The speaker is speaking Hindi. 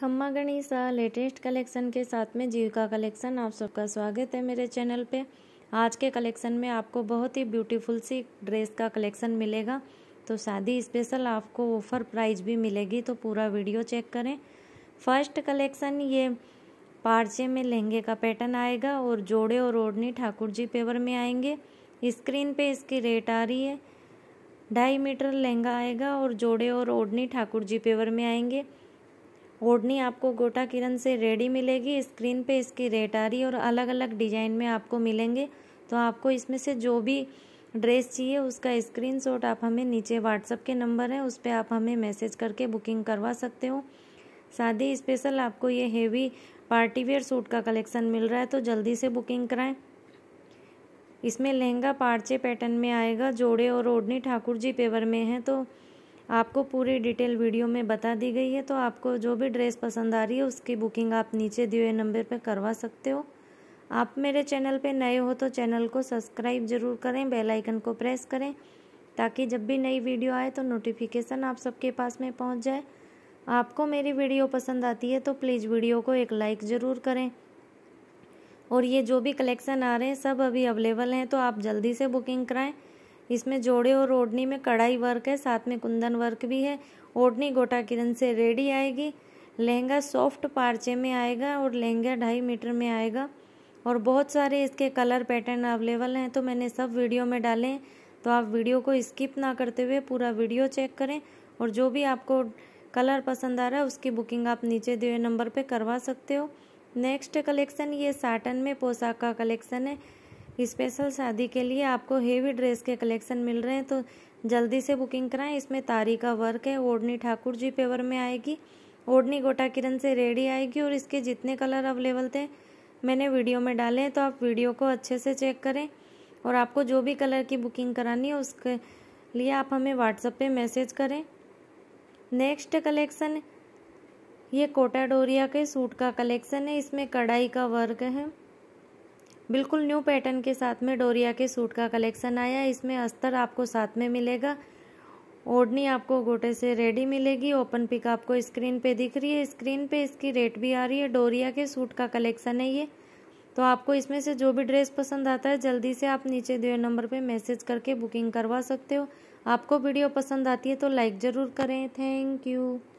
खम्मा गणिसा लेटेस्ट कलेक्शन के साथ में जीविका कलेक्शन आप सबका स्वागत है मेरे चैनल पे आज के कलेक्शन में आपको बहुत ही ब्यूटीफुल सी ड्रेस का कलेक्शन मिलेगा तो शादी स्पेशल आपको ऑफर प्राइस भी मिलेगी तो पूरा वीडियो चेक करें फर्स्ट कलेक्शन ये पार्चे में लहंगे का पैटर्न आएगा और जोड़े और ओढ़नी ठाकुर जी पेवर में आएंगे स्क्रीन पे इसकी रेट आ रही है ढाई मीटर लहंगा आएगा और जोड़े और ओढ़नी ठाकुर जी पेवर में आएंगे ओढ़नी आपको गोटा किरण से रेडी मिलेगी स्क्रीन पे इसकी रेट आ रही है और अलग अलग डिजाइन में आपको मिलेंगे तो आपको इसमें से जो भी ड्रेस चाहिए उसका स्क्रीनशॉट आप हमें नीचे व्हाट्सअप के नंबर है उस पर आप हमें मैसेज करके बुकिंग करवा सकते हो शादी स्पेशल आपको ये हेवी पार्टी वेयर सूट का कलेक्शन मिल रहा है तो जल्दी से बुकिंग कराएं इसमें लहंगा पार्चे पैटर्न में आएगा जोड़े और ओढ़नी ठाकुर जी पेवर में है तो आपको पूरी डिटेल वीडियो में बता दी गई है तो आपको जो भी ड्रेस पसंद आ रही है उसकी बुकिंग आप नीचे दिए हुए नंबर पर करवा सकते हो आप मेरे चैनल पे नए हो तो चैनल को सब्सक्राइब जरूर करें बेल आइकन को प्रेस करें ताकि जब भी नई वीडियो आए तो नोटिफिकेशन आप सबके पास में पहुंच जाए आपको मेरी वीडियो पसंद आती है तो प्लीज़ वीडियो को एक लाइक ज़रूर करें और ये जो भी कलेक्शन आ रहे हैं सब अभी अवेलेबल हैं तो आप जल्दी से बुकिंग कराएं इसमें जोड़े और ओढ़नी में कढ़ाई वर्क है साथ में कुंदन वर्क भी है ओढ़नी गोटा किरण से रेडी आएगी लहंगा सॉफ्ट पार्चे में आएगा और लहंगा ढाई मीटर में आएगा और बहुत सारे इसके कलर पैटर्न अवेलेबल हैं तो मैंने सब वीडियो में डाले हैं तो आप वीडियो को स्किप ना करते हुए पूरा वीडियो चेक करें और जो भी आपको कलर पसंद आ रहा है उसकी बुकिंग आप नीचे दिए नंबर पे करवा सकते हो नेक्स्ट कलेक्शन ये साटन में पोशाक का कलेक्शन है स्पेशल शादी के लिए आपको हेवी ड्रेस के कलेक्शन मिल रहे हैं तो जल्दी से बुकिंग कराएं इसमें तारी का वर्क है ओढ़नी ठाकुर जी पेवर में आएगी ओढ़नी गोटा किरण से रेडी आएगी और इसके जितने कलर अवेलेबल थे मैंने वीडियो में डाले हैं तो आप वीडियो को अच्छे से चेक करें और आपको जो भी कलर की बुकिंग करानी है उसके लिए आप हमें व्हाट्सएप पे मैसेज करें नेक्स्ट कलेक्शन ये कोटा डोरिया के सूट का कलेक्शन है इसमें कढ़ाई का वर्क है बिल्कुल न्यू पैटर्न के साथ में डोरिया के सूट का कलेक्शन आया इसमें अस्तर आपको साथ में मिलेगा ओढ़नी आपको गोटे से रेडी मिलेगी ओपन पिक आपको स्क्रीन पे दिख रही है स्क्रीन पे इसकी रेट भी आ रही है डोरिया के सूट का कलेक्शन है ये तो आपको इसमें से जो भी ड्रेस पसंद आता है जल्दी से आप नीचे दिए नंबर पे मैसेज करके बुकिंग करवा सकते हो आपको वीडियो पसंद आती है तो लाइक ज़रूर करें थैंक यू